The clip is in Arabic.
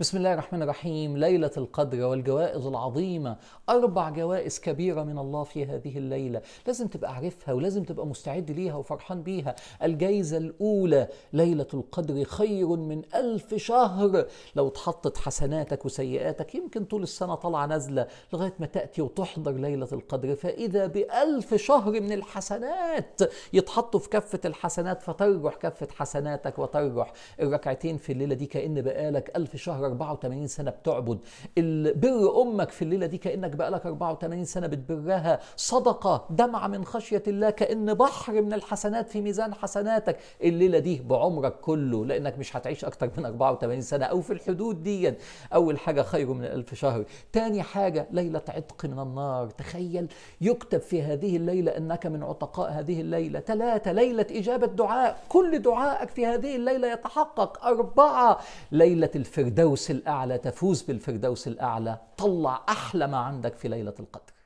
بسم الله الرحمن الرحيم ليلة القدر والجوائز العظيمة أربع جوائز كبيرة من الله في هذه الليلة لازم تبقى عارفها ولازم تبقى مستعد ليها وفرحان بيها الجايزة الأولى ليلة القدر خير من ألف شهر لو اتحطت حسناتك وسيئاتك يمكن طول السنة طالعة نازلة لغاية ما تأتي وتحضر ليلة القدر فإذا بألف شهر من الحسنات يتحطوا في كفة الحسنات فترجح كفة حسناتك وترجح الركعتين في الليلة دي كأن بقالك ألف شهر 84 سنه بتعبد بر امك في الليله دي كانك بقالك 84 سنه بتبرها صدقه دمعه من خشيه الله كان بحر من الحسنات في ميزان حسناتك الليله دي بعمرك كله لانك مش هتعيش اكتر من 84 سنه او في الحدود دي اول حاجه خير من ألف شهر تاني حاجه ليله عتق من النار تخيل يكتب في هذه الليله انك من عتقاء هذه الليله ثلاثه ليله اجابه دعاء كل دعائك في هذه الليله يتحقق اربعه ليله الفردوس الفردوس الأعلى تفوز بالفردوس الأعلى طلع أحلى ما عندك في ليلة القدر